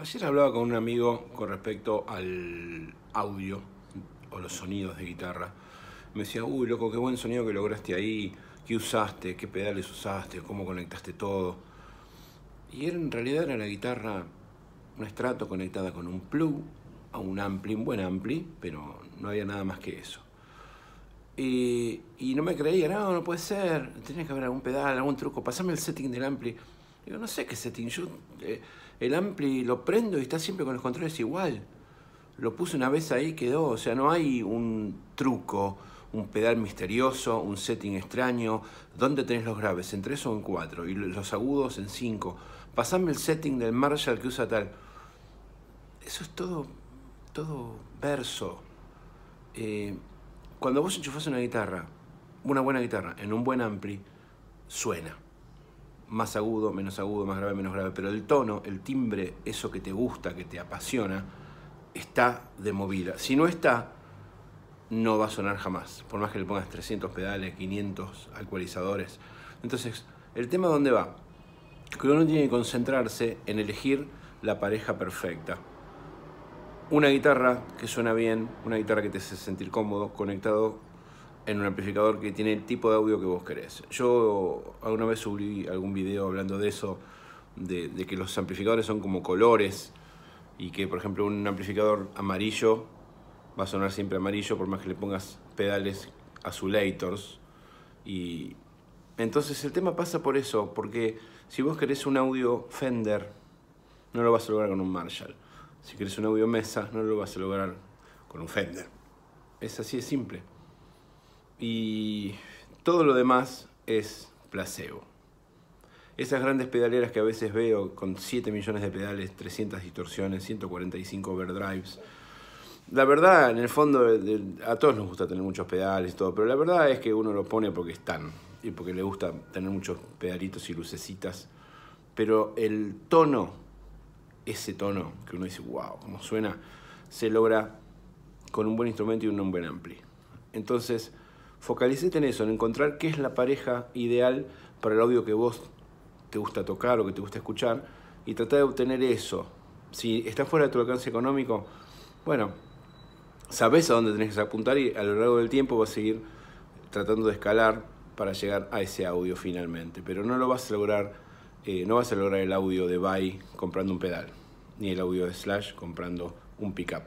Ayer hablaba con un amigo con respecto al audio o los sonidos de guitarra. Me decía, uy, loco, qué buen sonido que lograste ahí, qué usaste, qué pedales usaste, cómo conectaste todo. Y era, en realidad era la guitarra, un estrato conectada con un plug, a un ampli, un buen ampli, pero no había nada más que eso. Y, y no me creía, no, no puede ser, tenía que haber algún pedal, algún truco, pasame el setting del ampli. Yo no sé qué setting. Yo eh, el ampli lo prendo y está siempre con los controles igual. Lo puse una vez ahí quedó. O sea, no hay un truco, un pedal misterioso, un setting extraño. ¿Dónde tenés los graves? ¿En tres o en cuatro. Y los agudos en cinco. Pasame el setting del Marshall que usa tal. Eso es todo, todo verso. Eh, cuando vos enchufás una guitarra, una buena guitarra, en un buen ampli, suena más agudo, menos agudo, más grave, menos grave, pero el tono, el timbre, eso que te gusta, que te apasiona, está de movida. Si no está, no va a sonar jamás, por más que le pongas 300 pedales, 500 actualizadores. Entonces, ¿el tema dónde va? Que uno tiene que concentrarse en elegir la pareja perfecta. Una guitarra que suena bien, una guitarra que te hace sentir cómodo, conectado en un amplificador que tiene el tipo de audio que vos querés. Yo alguna vez subí algún video hablando de eso, de, de que los amplificadores son como colores y que por ejemplo un amplificador amarillo va a sonar siempre amarillo por más que le pongas pedales azulators y entonces el tema pasa por eso, porque si vos querés un audio Fender no lo vas a lograr con un Marshall. Si querés un audio Mesa no lo vas a lograr con un Fender. Es así de simple y todo lo demás es placebo. Esas grandes pedaleras que a veces veo con 7 millones de pedales, 300 distorsiones, 145 overdrives. La verdad, en el fondo, a todos nos gusta tener muchos pedales y todo, pero la verdad es que uno lo pone porque están y porque le gusta tener muchos pedalitos y lucecitas. Pero el tono, ese tono que uno dice, wow, cómo suena, se logra con un buen instrumento y un buen ampli. Entonces, Focalicete en eso, en encontrar qué es la pareja ideal para el audio que vos te gusta tocar o que te gusta escuchar y trata de obtener eso. Si está fuera de tu alcance económico, bueno, sabes a dónde tenés que apuntar y a lo largo del tiempo vas a seguir tratando de escalar para llegar a ese audio finalmente. Pero no lo vas a lograr, eh, no vas a lograr el audio de Bay comprando un pedal, ni el audio de slash comprando un pickup.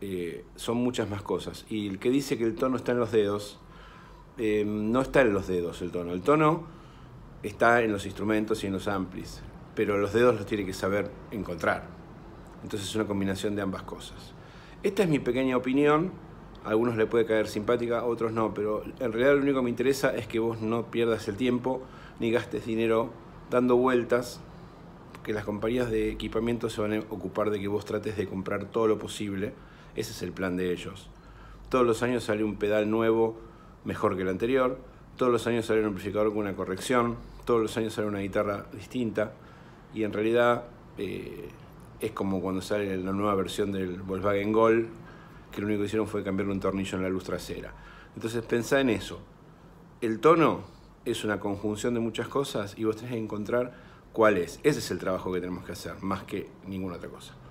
Eh, son muchas más cosas. Y el que dice que el tono está en los dedos, Em, no está en los dedos el tono. El tono está en los instrumentos y en los amplis, pero los dedos los tiene que saber encontrar. Entonces es una combinación de ambas cosas. Esta es mi pequeña opinión. A algunos le puede caer simpática, a otros no, pero en realidad lo único que me interesa es que vos no pierdas el tiempo ni gastes dinero dando vueltas, que las compañías de equipamiento se van a ocupar de que vos trates de comprar todo lo posible. Ese es el plan de ellos. Todos los años sale un pedal nuevo mejor que el anterior, todos los años sale un amplificador con una corrección, todos los años sale una guitarra distinta y en realidad eh, es como cuando sale la nueva versión del Volkswagen Gol, que lo único que hicieron fue cambiarle un tornillo en la luz trasera. Entonces pensá en eso. El tono es una conjunción de muchas cosas y vos tenés que encontrar cuál es. Ese es el trabajo que tenemos que hacer, más que ninguna otra cosa.